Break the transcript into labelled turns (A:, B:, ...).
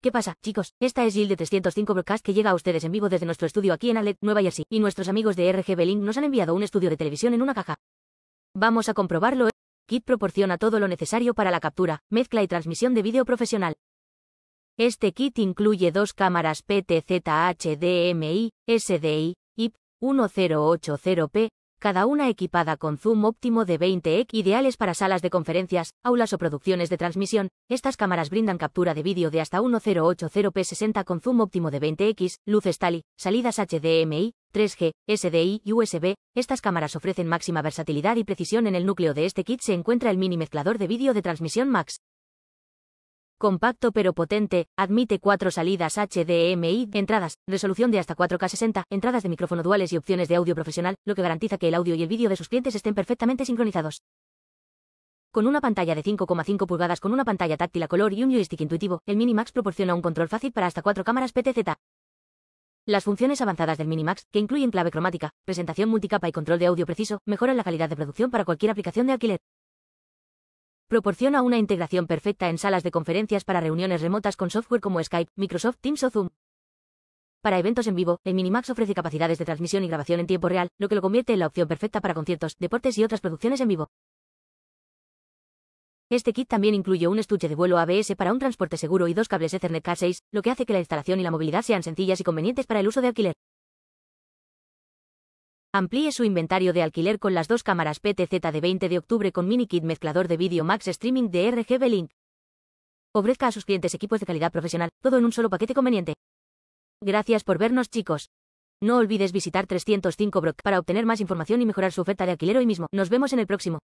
A: ¿Qué pasa, chicos? Esta es Gil de 305 Broadcast que llega a ustedes en vivo desde nuestro estudio aquí en Alec, Nueva Jersey, y nuestros amigos de RGB Link nos han enviado un estudio de televisión en una caja. Vamos a comprobarlo. ¿eh? Kit proporciona todo lo necesario para la captura, mezcla y transmisión de vídeo profesional. Este kit incluye dos cámaras PTZ HDMI, SDI, IP 1080p, cada una equipada con zoom óptimo de 20 x ideales para salas de conferencias, aulas o producciones de transmisión. Estas cámaras brindan captura de vídeo de hasta 1080p60 con zoom óptimo de 20x, luces TALI, salidas HDMI, 3G, SDI y USB. Estas cámaras ofrecen máxima versatilidad y precisión. En el núcleo de este kit se encuentra el mini mezclador de vídeo de transmisión Max, compacto pero potente, admite cuatro salidas HDMI, entradas, resolución de hasta 4K60, entradas de micrófono duales y opciones de audio profesional, lo que garantiza que el audio y el vídeo de sus clientes estén perfectamente sincronizados. Con una pantalla de 5,5 pulgadas con una pantalla táctil a color y un joystick intuitivo, el Minimax proporciona un control fácil para hasta cuatro cámaras PTZ. Las funciones avanzadas del Minimax, que incluyen clave cromática, presentación multicapa y control de audio preciso, mejoran la calidad de producción para cualquier aplicación de alquiler. Proporciona una integración perfecta en salas de conferencias para reuniones remotas con software como Skype, Microsoft Teams o Zoom. Para eventos en vivo, el Minimax ofrece capacidades de transmisión y grabación en tiempo real, lo que lo convierte en la opción perfecta para conciertos, deportes y otras producciones en vivo. Este kit también incluye un estuche de vuelo ABS para un transporte seguro y dos cables Ethernet K6, lo que hace que la instalación y la movilidad sean sencillas y convenientes para el uso de alquiler. Amplíe su inventario de alquiler con las dos cámaras PTZ de 20 de octubre con kit mezclador de vídeo Max Streaming de RGB Link. Ofrezca a sus clientes equipos de calidad profesional, todo en un solo paquete conveniente. Gracias por vernos chicos. No olvides visitar 305 Brock para obtener más información y mejorar su oferta de alquiler hoy mismo. Nos vemos en el próximo.